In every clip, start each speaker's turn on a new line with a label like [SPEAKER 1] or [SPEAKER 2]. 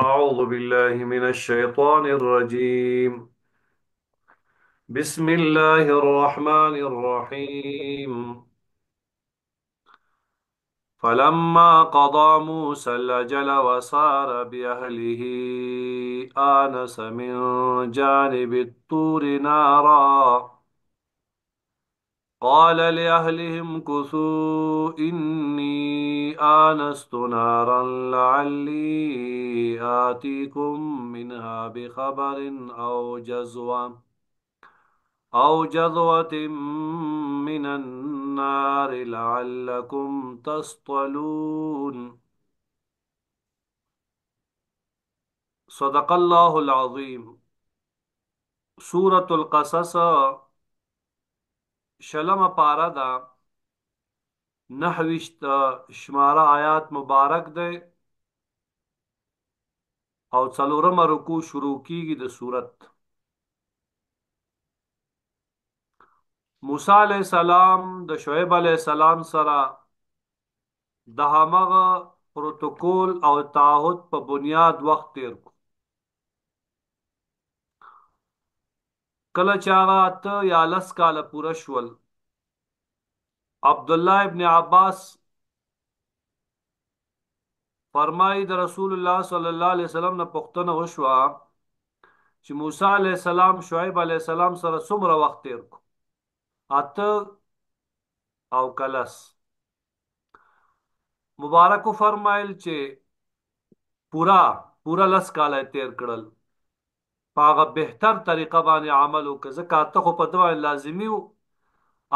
[SPEAKER 1] أعوذ بالله من الشيطان الرجيم بسم الله الرحمن الرحيم فلما قضى موسى الأجل وسار بأهله آنس من جانب الطور نارا قال لأهلهم كثوا إني آنست نارا لعلي آتيكم منها بخبر أو جزوة أو جذوة من النار لعلكم تصطلون صدق الله العظيم سورة القصص شلمه پاره ده نحوشت شماره آیات مبارک ده او څلورمه رکوع شروع کیږي د صورت موسی علیہ السلام د شعیب علیہ السلام سره د هغه پروتوکول او تعهد په بنیاد وخت تیر کو کله چې هغه اته یا لس کاله پوره شول عبد الله ابن عباس فرمایي د رسول الله صلی الله علیه وسلم نه پوښتنه وشوه چې موسی علیه السلام شعیب علیه السلام سره څومره وخت تیر کو اته او کلس مبارک فرمایل چې پورا پورا لس کاله تیر کړل هغه بهتر طریقه باندې عمل وکړه ځکه ته خو په دوا لازمی وو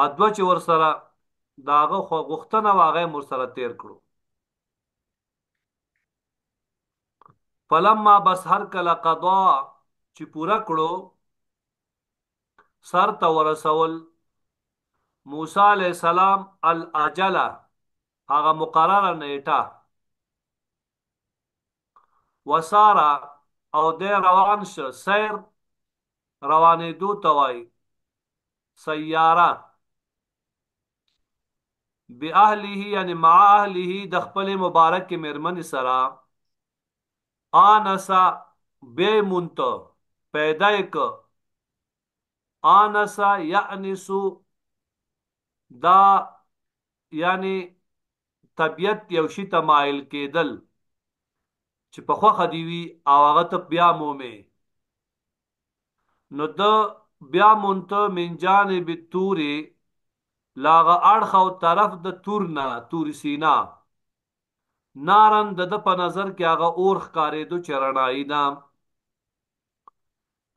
[SPEAKER 1] ادو چې ور سره داغه خو غختنه واغې مر سره تیر کړو فلما بس هر کله قضا چې پورا کړو سر ته ورسول موسی علی السلام الاجله هغه مقرره نیټه وساره او دی روان شو سیر روانېدو ته وایي سیاره باهله یعنی مع اهله د خپل مبارک مېرمن سره انسا به مونت پیدا یک انسا یعنسو دا یعنی طبیعت یو شی تمایل کېدل چې په خوخه دی وی او هغه ته بیا مومه نو د بیا مونته من جانب تور لاغه اړخ او طرف د تور نه تور سینا نارن د د په نظر کې هغه اور ښکارې دو چرنای نام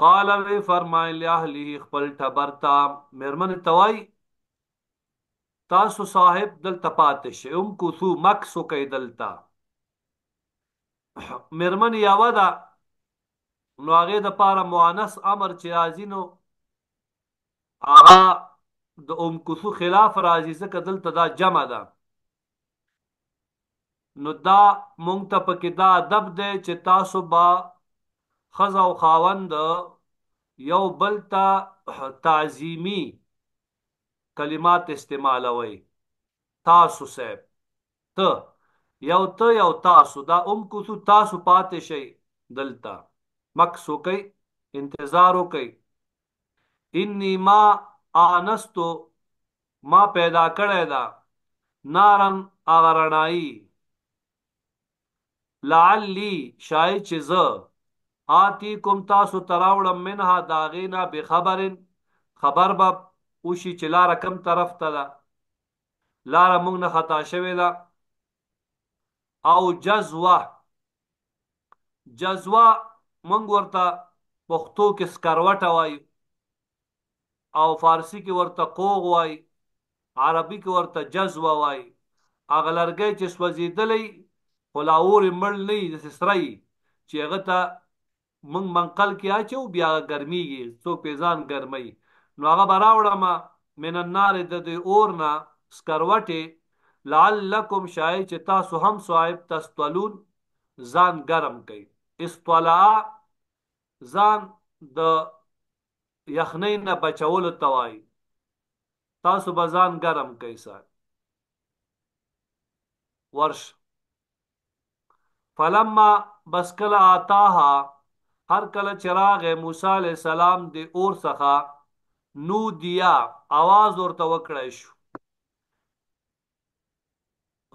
[SPEAKER 1] قال وی فرمایل اهله خپل ټبرتا مرمن توای تاسو صاحب دل تپاتش ام کو سو مکسو کیدلتا دلتا مېرمن یاوه ده نو هغې د پاره مؤنث امر چې راځي نو هغه د ام کسو خلاف راځي ځکه دلته دا جمع ده نو دا مونږ ته پکې دا ادب دی چې تاسو با ښځه او خاوند یو بل ته تعظیمي کلمات استعمالوئ تاسو صاحب ته یو ته یو تاسو دا ام کوثو تاسو پاتې شئ دلته مکسو کوي انتظار وکي انی ما آنستو ما پیدا کړی دا نارن اغرنائی لعلی شای چې زه آتی کوم تاسو تراوړم منها داغینا بخبرن خبر به وشي چې لاره کم طرف ته ده لاره مونږ نه خطا شوې ده او جزوه جزوه موږ ورته پښتو کې سکروټه وایو او فارسی کې ورته قوغ وایي عربي کې ورته جزوه وایي هغه لرګی چې سوځېدلی خو لا اورې مړ نه وي داسې سره وي چې هغه ته موږ منقل کې اچو بیا هغه ګرمېږي څوک پې ځان ګرموي نو هغه به راوړمه من النار د دې اور نه سکروټې لعلکم شای چې تاسو هم صاحب تستولون ځان ګرم کړئ استولا ځان د یخنۍ نه بچول توای تاسو به ځان ګرم کړئ صاحب ورش فلما بس کله آتاها هر کله چراغ موسی علی السلام دی اور څخه نو دیا आवाज ورته وکړای شو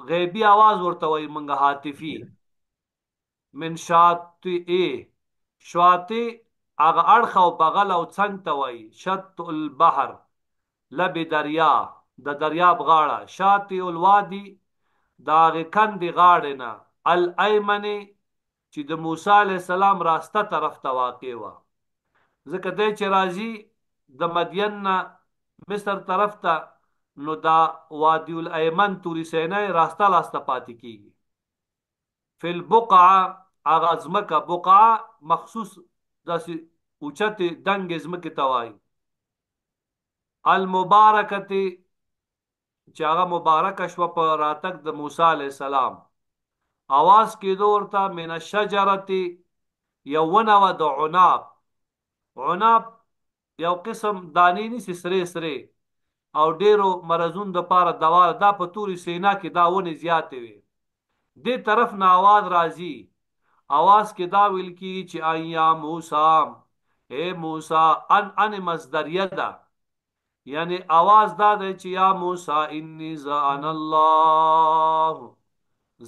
[SPEAKER 1] غیبی आवाज ورته وای منګه حاتفی من شات ای شواتی اغه اڑخ او بغل او څنګ ته وای شط البحر لب دریا د دریاب غاړه شاتی الوادی دا غکند غاړه نه الایمن چې د موسی علی السلام راسته طرف ته واقع و ځکه دې چې راځي د مدین نه مصر طرف ته نو دا وادی الایمن توری سینای راستا لاستا پاتې کیږي فل بقعه اغه ازمکه بقعه مخصوص داسې اوچته دنګ ازمکه توای المبارکته چې هغه مبارک شو په راتک د موسی علی السلام اواز کې دور تا من الشجرتی یونا و د عناب عناب یو قسم دانی نسی سره سره او ډیرو مرزون د پاره دوا دا په تور سینا کې دا ونه زیاتې وي دې طرف نه आवाज راځي आवाज کې دا ویل کی چې ایا موسی اے موسی ان ان مصدریه ده یعنی आवाज دا دی چې یا موسی انی زان الله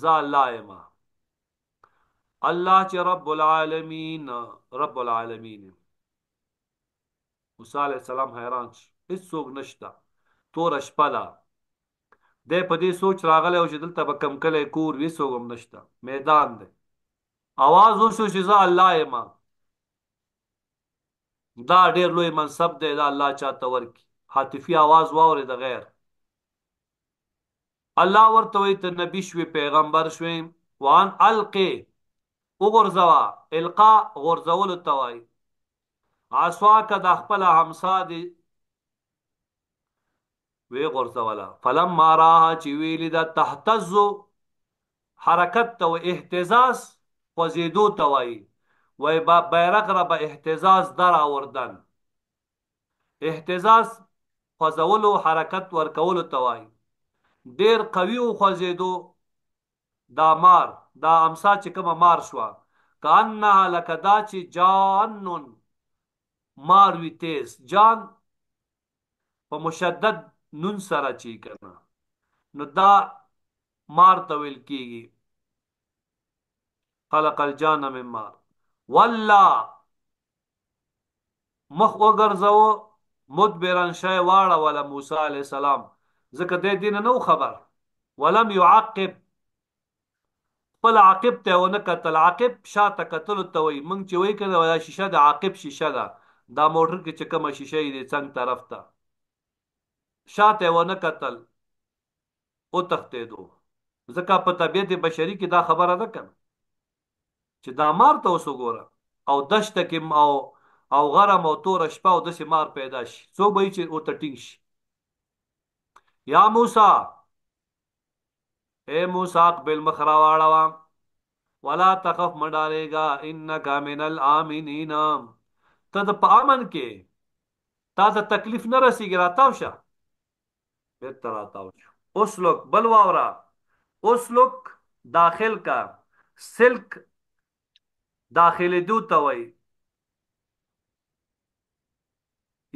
[SPEAKER 1] زالایما الله چې رب العالمین رب العالمین موسی علیہ السلام حیران شو هیڅ څوک نشته تور شپه ده دی په دې سوچ راغلی او چې دلته به کمکلی کور وي څوک هم نشته میدان دی اواز وشو چې زه الله یم دا ډیر لوی منصب دی دا الله چاته ورکي حاتفي اواز واورې د غیر الله ورته وي ته نبی شوي پیغمبر شوي وان القي وګرځوا القا غرزول توای عصوا کدا خپل همسا دی وی غورځوله فلم ما راها چې ویلی دا تحتزو حرکت ته و احتزاز خوځېدو ته وایي وی با بیرغ را به احتزاز در آوردن احتزاز خوځولو حرکت ورکولو ته وایي ډېر قوي و خوځېدو دا مار دا امسا چې کومه مار شوه کانها لکه دا چې جانون مار وی تیز جان په مشدد نون سره چی کنه نو دا مار ته ویل کیږي خلق الجان من مار والله مخ وګرځاو مدبرن شای واړه ولا موسی علی السلام ځکه د دین نو خبر ولم يعقب خپل عاقب ته ونه قتل عاقب شاته قتل ته وای مونږ چې وای کړه ولا شیشه د عاقب شیشه ده دا موټر کې چې کومه شیشه یې څنګه طرف ته شاته ونه کتل او تښتېدو ځکه په طبیعت بشري کې دا خبره ده کنه چې دا مار ته اوس وګوره او دشته کې او او غرم او تور شپه او دسې مار پیدا شي څو به چې او ته ټینګ شي یا موسی اے موسی اقبل مخ راواړه ولا تخف مډارېګا انک من الامنین تد په امن کې تا ته تکلیف نه رسیږي راتاو شه بیرته راتاو شو اوس لوک بل واورا اوس لوک داخل کا سلک داخل دو ته وای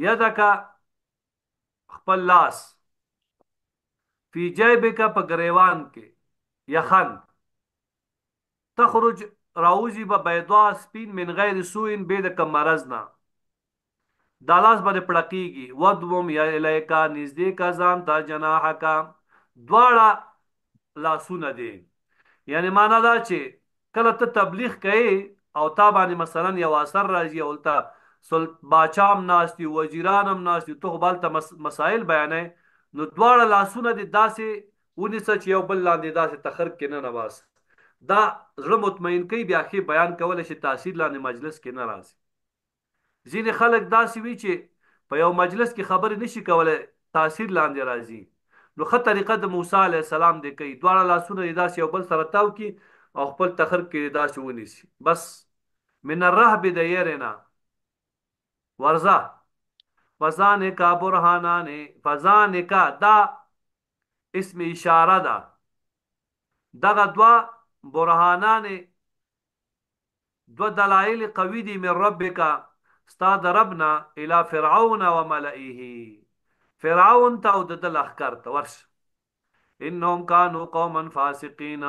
[SPEAKER 1] یدک خپل لاس فی جیبک په گریوان کې یخن تخرج راوزی به بیضا سپین من غیر سوء بيد کم مرض نه دا لاس باندې پړکیږي ودوم یا الیکا نږدې کا ځان تا جناح کا دواړه لاسونه دي یعنی معنا دا چې کله ته تبلیغ کوي او تا باندې مثلا یو اثر راځي او تا سل باچام ناشتي وزیرانم ناشتي ته بل ته مسائل بیانې نو دواړه لاسونه دي داسې ونی سچ یو بل لاندې داسې تخر کې نه نواس دا زړه مطمئن کوي بیا خې بیان کول شي تاثیر لاندې مجلس کې نه راځي ځینې خلک داسې وي چې په یو مجلس کې خبرې نشي کولای تاثیر لاندې راځي نو خه طریقه د موسی علی السلام دی کوي دواړه لاسونه داسې یو بل سره تاو کی او خپل تخر کې داسې ونیسي بس من الرهب د يرنا ورزه فزان کا برهانان فزان کا دا اسم اشاره ده دغه دوا برهانان دو دلایل قوی دي من ربک ستا د ربنا الى فرعون وملئه فرعون ته او د لخر ته ورش انهم كانوا قوما فاسقين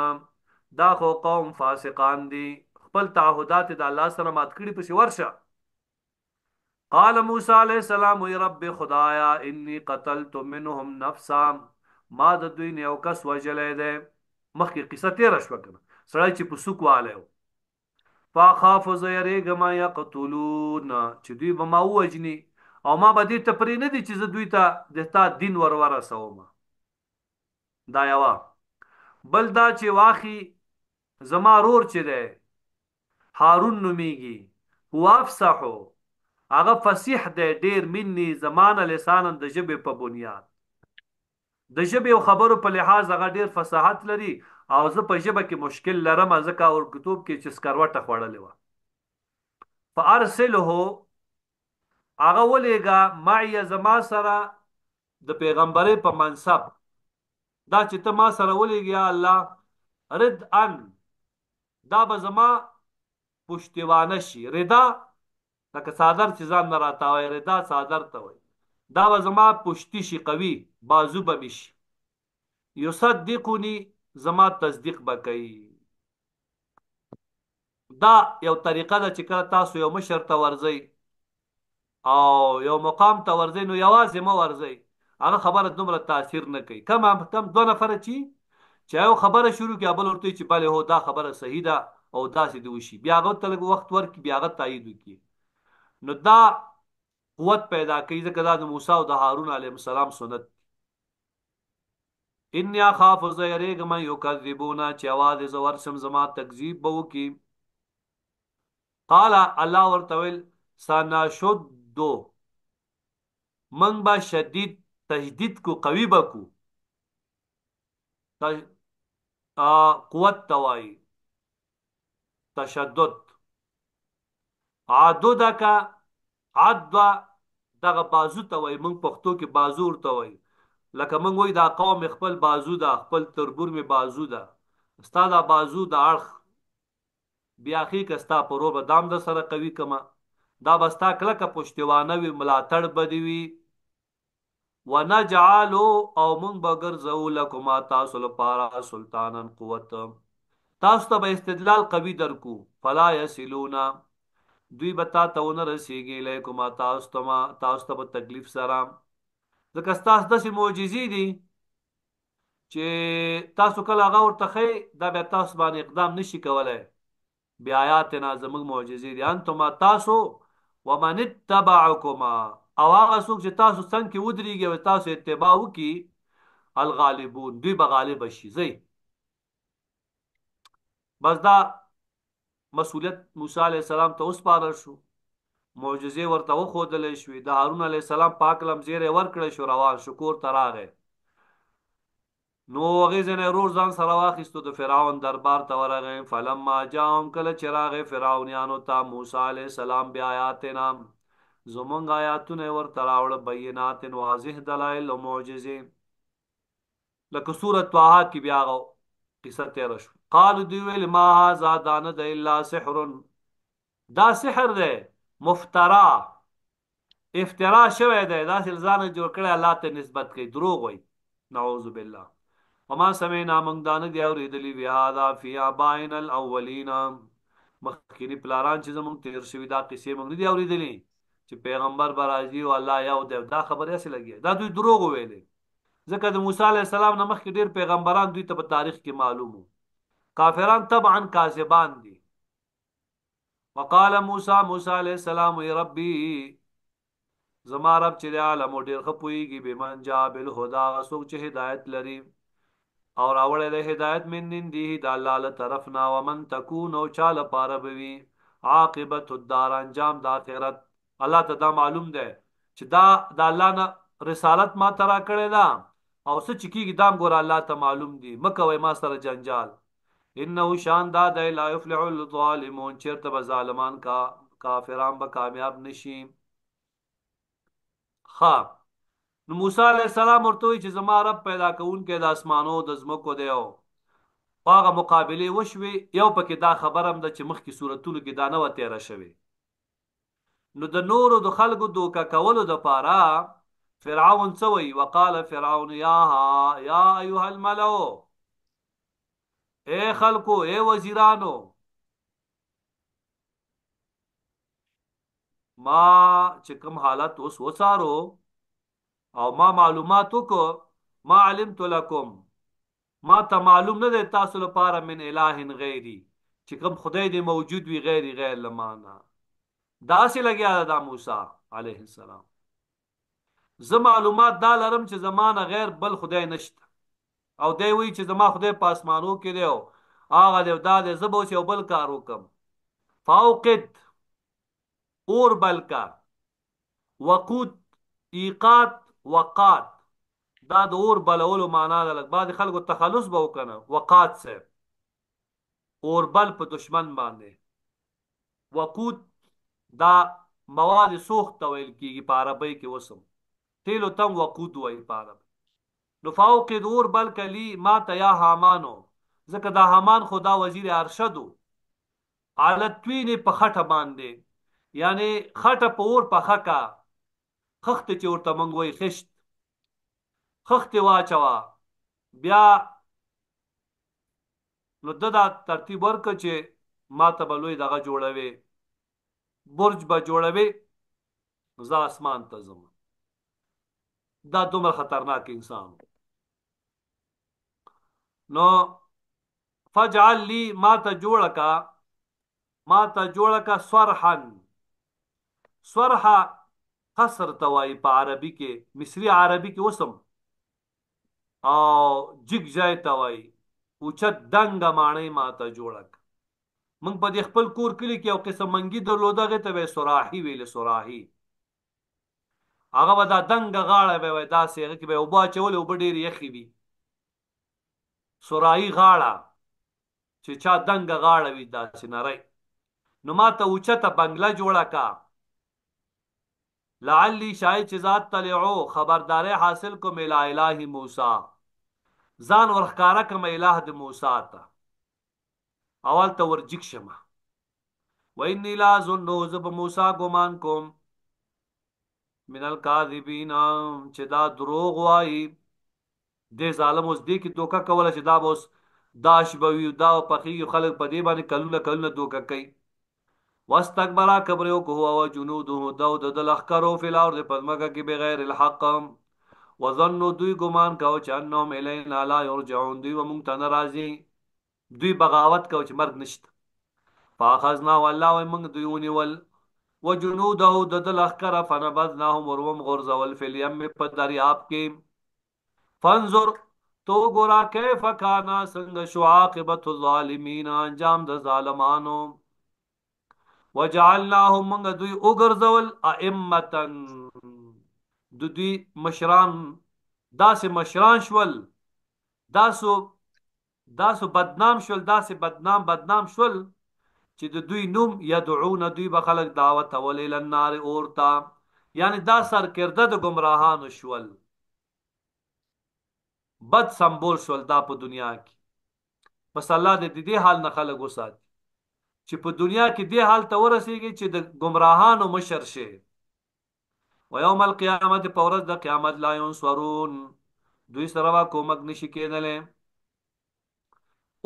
[SPEAKER 1] دا خو قوم فاسقان دي خپل تعهدات د الله سره مات کړي پس ورشه قال موسی علیہ السلام ای رب خدایا انی قتلت منهم نفسا ما د دوی نه یو کس وجلې ده مخکې قصه تیر شو کنه سړی چې په سوق والے و فاخاف زيرګ ما يقتلون چې دوی به ما وجني او ما به دې ته پرې نه دي چې زه دوی ته د تا دین ور ورسوم دا یو بل دا چې واخی زما رور چې ده هارون نوميږي هو افصحو هغه فصیح ده ډیر مني زمانه لسان د جبه په بنیاد د جبه او خبرو په لحاظ هغه ډیر فصاحت لري او زه په ژبه کې مشکل لرم ځکه او کتاب کې چې سکروټه خوړلې و فارسله هغه ولېګا معي زما سره د پیغمبري په منصب دا چې ته ما سره ولېګیا الله رد ان دا به زما پښتیوانه شي ردا لکه صادر چې ځان نه راتاوي ردا صادر ته وي دا به زما پښتي شي قوي بازو به شي یصدقني زما تصدیق بکئی دا یو طریقه ده چې کله تاسو یو مشر ته ورځي او یو مقام ته ورځي نو یوازې مو ورځي هغه خبره دومره تاثیر نه کوي کم کم دوه نفر چې چې یو خبره شروع کوي بل ورته چې بل هو دا خبره صحیح ده او داسې دی وشي بیا هغه تلګ وخت ورکړي بیا هغه تایید وکړي نو دا قوت پیدا کوي ځکه دا د موسی او د هارون علیه السلام سنت ان یا خاف زیریګ مې یو کذبونا چې اواز زور سم زما تکذیب بو کی قال الله ورتویل سنا شدو من با شدید تجدید کو قوی بکو تج... آ... قوت توائی تشدد عدو دکا عدو دغه بازو ته وای مونږ پښتو کې بازو ورته وای لکه مونږ وای دا قوم خپل بازو دا خپل تربور می بازو دا ستا دا بازو دا اړخ بیا اخی کستا پرو به دام د سره قوي کما دا بستا کلکه پښتوانه وی ملاتړ بدی وی ونجعلو او مونږ به ګرځو لکما تاسو لپاره سلطانن قوت تاسو ته به استدلال قوي درکو فلا یسلونا دوی بتا ته ونه رسیږي لکما تاسو ته تاسو ته تکلیف سره ځکه تاسو داسې معجزې دي چې تاسو کله هغه ورته خې دا به تاسو باندې اقدام نشي کولای بیا آیات نه زموږ معجزې دي انتم تاسو ومن تبعکما او هغه څوک چې تاسو څنګه ودرېږي او تاسو اتباع وکي الغالبون دوی به غالب شي زی بس دا مسولیت موسی علی السلام ته اوس پاره شو معجزې ورته وخودل شوې د هارون علی السلام پاک لمزیره ورکړ شو روان شکور تراغه نو غیزنه روز ځان سره واخیستو د فرعون دربار ته ورغه فلما جاءهم کله چراغ فرعونانو ته موسی علی السلام بیا آیات نام زمونږ آیاتونه ورته راوړ بینات واضح دلایل او معجزې لکه سوره طه کې بیا غو قصه تیر شو قال دی ویل ما ها زادانه د الا سحر دا سحر دی مفترا افترا شوی دی دا سلزان جوړ کړی الله ته نسبت کوي دروغ وای نعوذ بالله وما سمعنا من دان دی اوریدلی بیا دا فی ابائن الاولین مخکینی پلاران چې زمونږ تیر شوی دا قصې موږ نه دی اوریدلی چې پیغمبر برازي او الله یو دی دا خبره اسه لګي دا دوی دروغ ویلې ځکه د موسی علی السلام نه مخکې ډیر پیغمبران دوی ته په تاریخ کې معلومو کافران طبعا کاذبان دي وقال موسی موسی علیہ السلام ای ربی زما رب چې عالم ډیر خپويږي به من جاب الهدى سوق چې هدایت لري او راوړل له هدایت من دی د الله له طرف نا ومن تكون او چاله پاره بوي عاقبت الدار انجام د اخرت الله ته دا معلوم ده چې دا د الله نه رسالت ما ترا کړی دا او څه چې کیږي دام ګور الله ته معلوم دي مکه وای ما سره جنجال انه شان دا د لا يفلح الظالمون چیرته به ظالمان کا کافران به کامیاب نشي خا نو موسی علی السلام ورته چې زما رب پیدا کون کې د اسمانو د زمکو دیو هغه مقابله وشوي یو پکې دا خبرم د چې مخکې صورتونو کې دا نه و تیرا شوی نو د نورو د خلکو دوکا کولو د پاره فرعون سوی وقال فرعون یا ها یا ایها الملو اے خلکو اے وزیرانو ما چې کوم حالت اوس وڅارو او ما معلومات وکړو ما علمت لكم ما ته معلوم نه دی تاسو لپاره من اله غیری چې کوم خدای دی موجود وي غیر غیر لمانه دا سه لګیا دا موسی علیه السلام زه معلومات دا لرم چې زمانه غیر بل خدای نشته او دی وی چې زما خدای په اسمانو کې دی او هغه دی دا دی زه به اوس یو بل کار وکم فاوقد اور بل کا وقود ایقات وقات دا د اور بلولو معنا ده لکه بعد خلکو تخلص به وکنه وقات سه اور بل په دشمن باندې وقود دا مواد سوخت ویل کیږي په عربی کې وسم تیلو تم وقود وایي په عربی نو فوق دور بل کلی ما ته یا حامانو ځکه دا حامان خدا وزیر ارشدو علتوین په خټه باندې یعنی خټه په اور په خکا خخت چې ورته منګوي خشت خخت واچوا بیا نو ددا ترتیب ورک چې ما ته بلوي دغه جوړوي برج به جوړوي زه اسمان ته ځم دا دومره خطرناک انسان نو فجعل لی ما ته جوړ کا ما ته جوړ کا سرحن سرح قصر توای په عربي کې مصری عربي کې وسم او جګ ځای توای اوچت دنګ مانې ما ته جوړک من په خپل کور کلی کې یو قسم منګي درلوده غته به سراحي ویل سراحي هغه به دا دنګ غاړه به وای داسې هغه کې به وبا چول او ډېر یخي وي سورایي غاړه چې چا دنګ غاړه وي داسې نری نو ما ته اوچته بنگله جوړه کا لعلی شاید چې ذات تلعو خبرداري حاصل کو میلا الہی موسی ځان ورخکارا کما الہ د موسی ته اول ته ورجک شمه و انی لا ظنو زب موسی ګمان کوم من الکاذبین چې دا دروغ وایي دې ظالم اوس دې کې دوکه کوله چې دا به اوس داش به وي دا پخېږي خلک په دې باندې کلونه کلونه دوکه کوي واستكبر کبر یو کو او جنوده داود د لخرو فی الارض پدمکه کې بغیر الحق وظنوا دوی ګمان کاو چې انهم الینا لا یرجعون دوی ومونږ ته ناراضي دوی بغاوت کاو چې مرګ نشته فاخذنا والله ومنګ دوی ونیول وجنوده د لخر فنبذناهم وروم غرزول فی الیم په دریاب کې فانظر تو ګورا کیف کانا څنګه شو عاقبت الظالمین انجام د ظالمانو وجعلناهم موږ دوی وګرځول ائمتن د دوی مشران داسې مشران شول داسو داسو بدنام شول داسې بدنام بدنام شول چې د دوی نوم یدعون دوی به خلک دعوت ولې لنار اورتا یعنی دا سرکرده د گمراهانو شول بد سمبول شول دا په دنیا کې بس الله دې دې حال نه خلک وساتي چې په دنیا کې دې حال ته ورسیږي چې د گمراهانو مشر شي و یوم القیامت په ورځ د قیامت لا ينصرون دوی سره وا کومک نشي کېدلې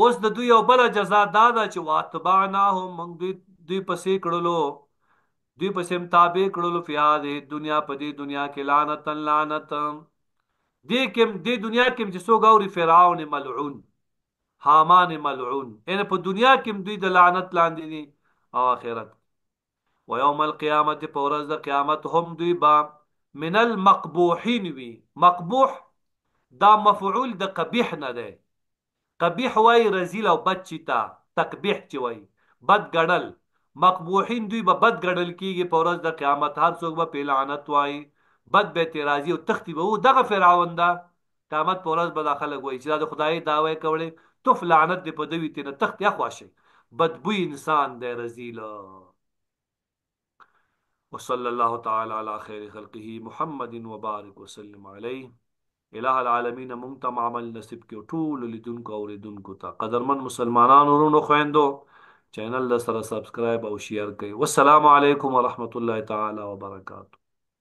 [SPEAKER 1] اوس د دوی یو بل جزا دادا چې واتبعناهم موږ دوی دوی پسې کړلو دوی پسې مطابق کړلو فیاده دنیا په دې دنیا کې لعنت لعنت دې کې د دنیا کې چې څوک اوري فرعون ملعون حامان ملعون ان په دنیا کې دوی د لعنت لاندې دي او آخرت و یوم القیامت په ورځ د قیامت هم دوی با من المقبوحین وی مقبوح دا مفعول د قبیح نه ده قبیح وای رزیل او بد چیتا تقبیح چی وای بد ګړل مقبوحین دوی به بد ګړل کیږي په ورځ د قیامت هر څوک به په لعنت وای بد بیت راځي او تختی به وو دغه فرعون دا قامت په ورځ به دا خلک وایي چې دا د خدای دعوی کولې توف لعنت دې په دوی تینه تخت یا خواشي بدبوی انسان دی رزیل وصلى الله تعالى على خير خلقه محمد وبارك وسلم عليه الہ العالمین مونږ ته عمل نصیب کړي ټول لیدونکو او اوریدونکو ته قدرمن مسلمانانو ورونو خويندو چینل سره سبسکرایب او شیر کړئ والسلام علیکم ورحمت الله تعالی وبرکاتہ